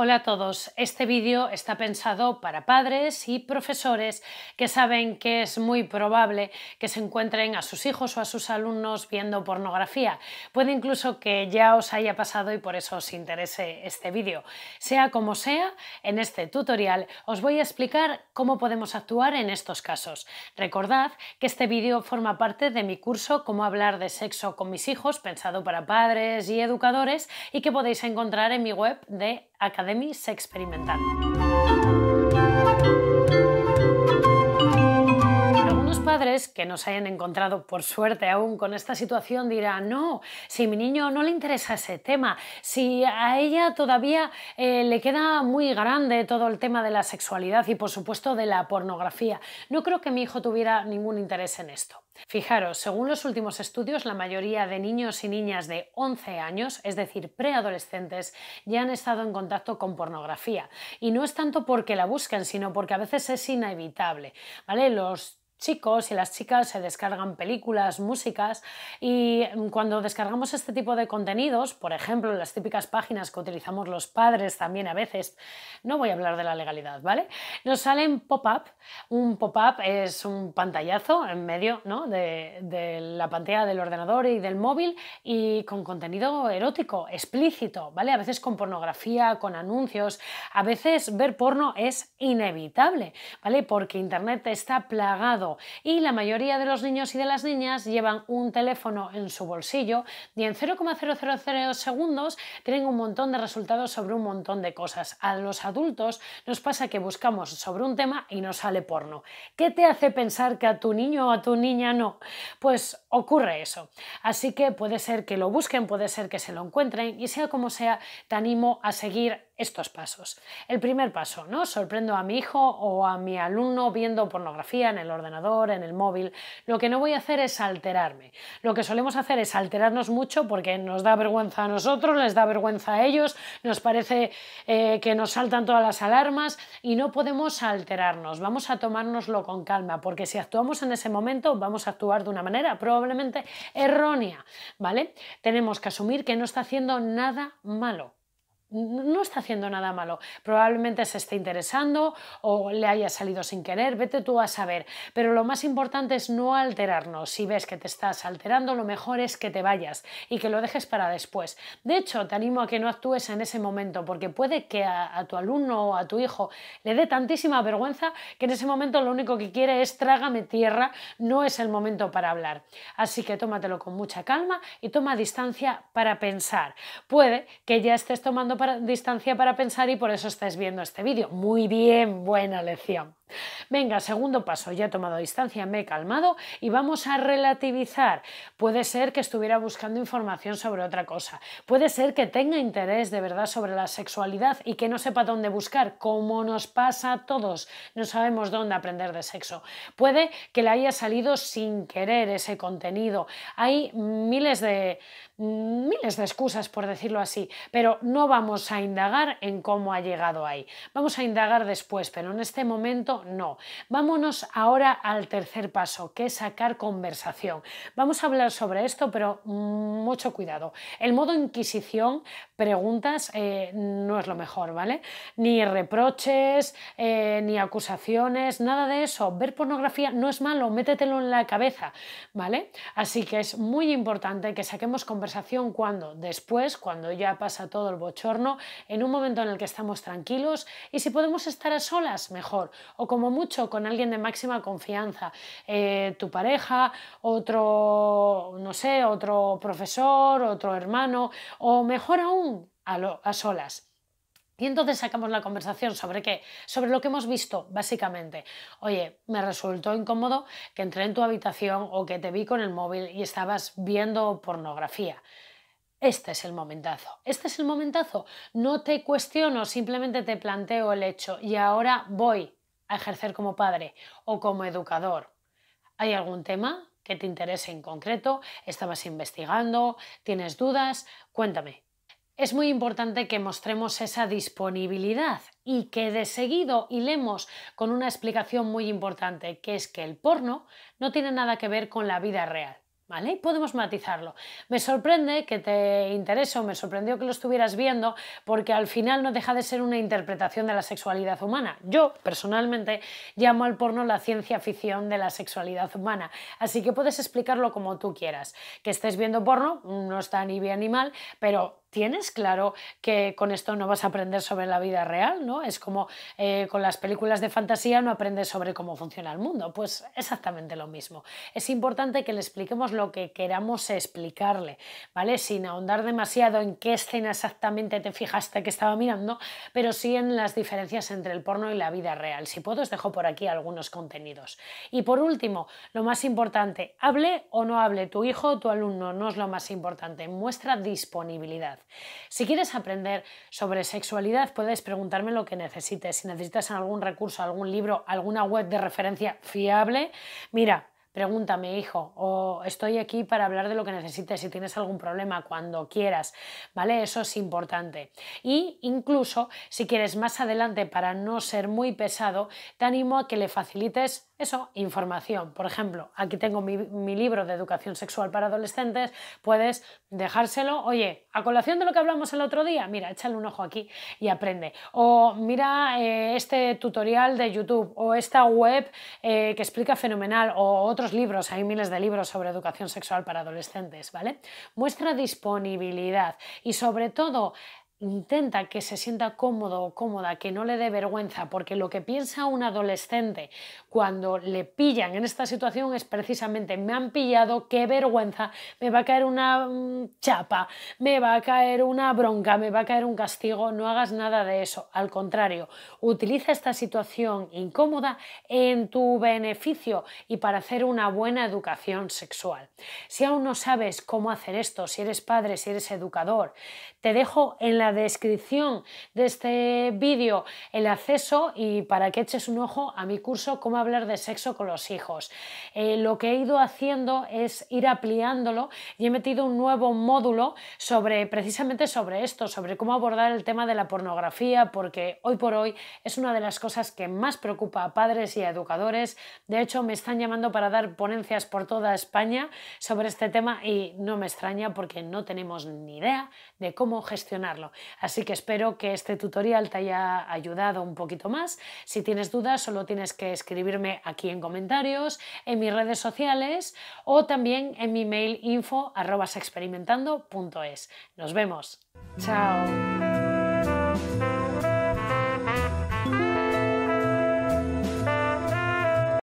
Hola a todos, este vídeo está pensado para padres y profesores que saben que es muy probable que se encuentren a sus hijos o a sus alumnos viendo pornografía. Puede incluso que ya os haya pasado y por eso os interese este vídeo. Sea como sea, en este tutorial os voy a explicar cómo podemos actuar en estos casos. Recordad que este vídeo forma parte de mi curso Cómo hablar de sexo con mis hijos, pensado para padres y educadores y que podéis encontrar en mi web de Academy experimental. que nos hayan encontrado, por suerte aún, con esta situación dirán, no, si mi niño no le interesa ese tema, si a ella todavía eh, le queda muy grande todo el tema de la sexualidad y por supuesto de la pornografía, no creo que mi hijo tuviera ningún interés en esto. Fijaros, según los últimos estudios, la mayoría de niños y niñas de 11 años, es decir, preadolescentes, ya han estado en contacto con pornografía. Y no es tanto porque la busquen sino porque a veces es inevitable. ¿vale? Los chicos y las chicas se descargan películas, músicas y cuando descargamos este tipo de contenidos, por ejemplo, las típicas páginas que utilizamos los padres también a veces, no voy a hablar de la legalidad, ¿vale? Nos salen pop-up. Un pop-up es un pantallazo en medio ¿no? de, de la pantalla del ordenador y del móvil y con contenido erótico, explícito, ¿vale? A veces con pornografía, con anuncios, a veces ver porno es inevitable, ¿vale? Porque Internet está plagado y la mayoría de los niños y de las niñas llevan un teléfono en su bolsillo y en 0,000 segundos tienen un montón de resultados sobre un montón de cosas. A los adultos nos pasa que buscamos sobre un tema y nos sale porno. ¿Qué te hace pensar que a tu niño o a tu niña no? Pues ocurre eso. Así que puede ser que lo busquen, puede ser que se lo encuentren y sea como sea, te animo a seguir estos pasos. El primer paso, ¿no? Sorprendo a mi hijo o a mi alumno viendo pornografía en el ordenador, en el móvil. Lo que no voy a hacer es alterarme. Lo que solemos hacer es alterarnos mucho porque nos da vergüenza a nosotros, les da vergüenza a ellos, nos parece eh, que nos saltan todas las alarmas y no podemos alterarnos. Vamos a tomárnoslo con calma porque si actuamos en ese momento vamos a actuar de una manera probablemente errónea, ¿vale? Tenemos que asumir que no está haciendo nada malo no está haciendo nada malo. Probablemente se esté interesando o le haya salido sin querer, vete tú a saber. Pero lo más importante es no alterarnos. Si ves que te estás alterando, lo mejor es que te vayas y que lo dejes para después. De hecho, te animo a que no actúes en ese momento, porque puede que a, tu alumno o a tu hijo le dé tantísima vergüenza que en ese momento lo único que quiere es trágame tierra, no es el momento para hablar. Así que tómatelo con mucha calma y toma distancia para pensar. Puede que ya estés tomando distancia para pensar y por eso estáis viendo este vídeo. Muy bien, buena lección. Venga, segundo paso, ya he tomado distancia, me he calmado y vamos a relativizar. Puede ser que estuviera buscando información sobre otra cosa, puede ser que tenga interés de verdad sobre la sexualidad y que no sepa dónde buscar, como nos pasa a todos, no sabemos dónde aprender de sexo. Puede que le haya salido sin querer ese contenido. Hay miles de, miles de excusas, por decirlo así, pero no vamos a indagar en cómo ha llegado ahí. Vamos a indagar después, pero en este momento no. Vámonos ahora al tercer paso, que es sacar conversación. Vamos a hablar sobre esto, pero mucho cuidado. El modo inquisición, preguntas, eh, no es lo mejor, ¿vale? Ni reproches, eh, ni acusaciones, nada de eso. Ver pornografía no es malo, métetelo en la cabeza, ¿vale? Así que es muy importante que saquemos conversación cuando, después, cuando ya pasa todo el bochorno, en un momento en el que estamos tranquilos y si podemos estar a solas, mejor como mucho con alguien de máxima confianza, eh, tu pareja, otro, no sé, otro profesor, otro hermano, o mejor aún, a, a solas. Y entonces sacamos la conversación sobre qué, sobre lo que hemos visto, básicamente. Oye, me resultó incómodo que entré en tu habitación o que te vi con el móvil y estabas viendo pornografía. Este es el momentazo. Este es el momentazo. No te cuestiono, simplemente te planteo el hecho y ahora voy a ejercer como padre o como educador. ¿Hay algún tema que te interese en concreto? ¿Estabas investigando? ¿Tienes dudas? Cuéntame. Es muy importante que mostremos esa disponibilidad y que de seguido hilemos con una explicación muy importante, que es que el porno no tiene nada que ver con la vida real. ¿vale? Y podemos matizarlo. Me sorprende que te interese o me sorprendió que lo estuvieras viendo porque al final no deja de ser una interpretación de la sexualidad humana. Yo, personalmente, llamo al porno la ciencia ficción de la sexualidad humana, así que puedes explicarlo como tú quieras. Que estés viendo porno, no está ni bien ni mal, pero tienes claro que con esto no vas a aprender sobre la vida real, ¿no? Es como eh, con las películas de fantasía no aprendes sobre cómo funciona el mundo, pues exactamente lo mismo. Es importante que le expliquemos lo que queramos explicarle, ¿vale? Sin ahondar demasiado en qué escena exactamente te fijaste que estaba mirando, pero sí en las diferencias entre el porno y la vida real. Si puedo, os dejo por aquí algunos contenidos. Y por último, lo más importante, hable o no hable tu hijo o tu alumno, no es lo más importante, muestra disponibilidad. Si quieres aprender sobre sexualidad, puedes preguntarme lo que necesites. Si necesitas algún recurso, algún libro, alguna web de referencia fiable, mira, pregúntame, hijo, o estoy aquí para hablar de lo que necesites, si tienes algún problema, cuando quieras, ¿vale? Eso es importante. Y incluso, si quieres más adelante, para no ser muy pesado, te animo a que le facilites eso, información. Por ejemplo, aquí tengo mi, libro de educación sexual para adolescentes, puedes dejárselo, oye, a colación de lo que hablamos el otro día, mira, échale un ojo aquí y aprende. O mira eh, este tutorial de YouTube o esta web eh, que explica fenomenal o otros libros, hay miles de libros sobre educación sexual para adolescentes, ¿vale? Muestra disponibilidad y sobre todo intenta que se sienta cómodo o cómoda, que no le dé vergüenza, porque lo que piensa un adolescente cuando le pillan en esta situación es precisamente me han pillado, qué vergüenza, me va a caer una mm, chapa, me va a caer una bronca, me va a caer un castigo, no hagas nada de eso, al contrario, utiliza esta situación incómoda en tu beneficio y para hacer una buena educación sexual. Si aún no sabes cómo hacer esto, si eres padre, si eres educador, te dejo en la descripción de este vídeo el acceso y para que eches un ojo a mi curso Cómo hablar de sexo con los hijos. Eh, lo que he ido haciendo es ir ampliándolo y he metido un nuevo módulo sobre precisamente sobre esto, sobre cómo abordar el tema de la pornografía, porque hoy por hoy es una de las cosas que más preocupa a padres y a educadores. De hecho, me están llamando para dar ponencias por toda España sobre este tema y no me extraña porque no tenemos ni idea de cómo gestionarlo. Así que espero que este tutorial te haya ayudado un poquito más. Si tienes dudas, solo tienes que escribirme aquí en comentarios, en mis redes sociales o también en mi mail info arrobasexperimentando.es. Nos vemos. Chao.